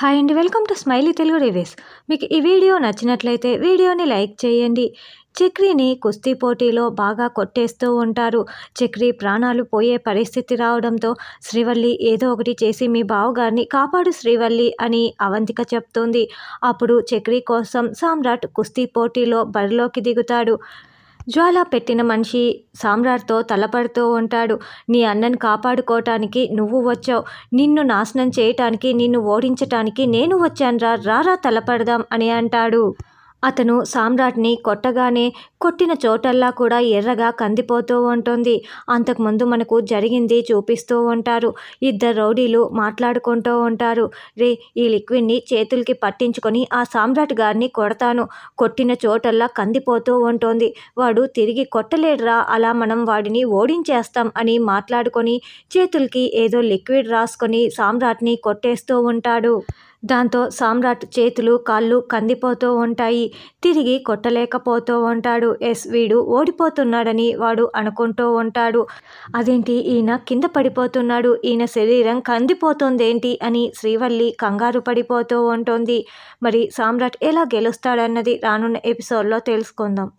hi అండి welcome to smiley Telugu reviews మీకు ఈ వీడియో నచ్చినట్లయితే వీడియోని లైక్ చేయండి చక్రీని కుస్తీ పోటీలో బాగా కొట్టేస్తూ ఉంటారు చక్రీ ప్రాణాలు పోయే పరిస్థితి రావడంతో శ్రీవల్లి ఏదో ఒకటి చేసి మీ బావగారిని కాపాడు శ్రీవల్లి అని అవంతిక చెప్తుంది అప్పుడు చక్రీ కోసం సామ్రాట్ కుస్తీ పోటీలో బరిలోకి దిగుతాడు జ్వాల పెట్టిన మనిషి సామ్రాట్తో తలపడుతూ ఉంటాడు నీ అన్నను కాపాడుకోవటానికి నువ్వు వచ్చావు నిన్ను నాశనం చేయటానికి నిన్ను ఓడించటానికి నేను వచ్చాను రా రారా తలపడదాం అని అంటాడు అతను సామ్రాట్ని కొట్టగానే కొట్టిన చోటల్లా కూడా ఎర్రగా కందిపోతూ ఉంటుంది అంతకుముందు మనకు జరిగింది చూపిస్తూ ఉంటారు ఇద్దరు రౌడీలు మాట్లాడుకుంటూ ఉంటారు రే ఈ లిక్విడ్ని చేతులకి పట్టించుకొని ఆ సామ్రాట్ గారిని కొడతాను కొట్టిన చోటల్లా కందిపోతూ ఉంటుంది వాడు తిరిగి కొట్టలేడురా అలా మనం వాడిని ఓడించేస్తాం అని మాట్లాడుకొని చేతులకి ఏదో లిక్విడ్ రాసుకొని సామ్రాట్ని కొట్టేస్తూ ఉంటాడు దాంతో సామ్రాట్ చేతులు కాళ్ళు కందిపోతూ ఉంటాయి తిరిగి కొట్టలేకపోతూ ఉంటాడు ఎస్ వీడు ఓడిపోతున్నాడని వాడు అనుకుంటూ ఉంటాడు అదేంటి ఈయన కింద పడిపోతున్నాడు ఈయన శరీరం కందిపోతుందేంటి అని శ్రీవల్లి కంగారు పడిపోతూ ఉంటుంది మరి సామ్రాట్ ఎలా గెలుస్తాడన్నది రానున్న ఎపిసోడ్లో తెలుసుకుందాం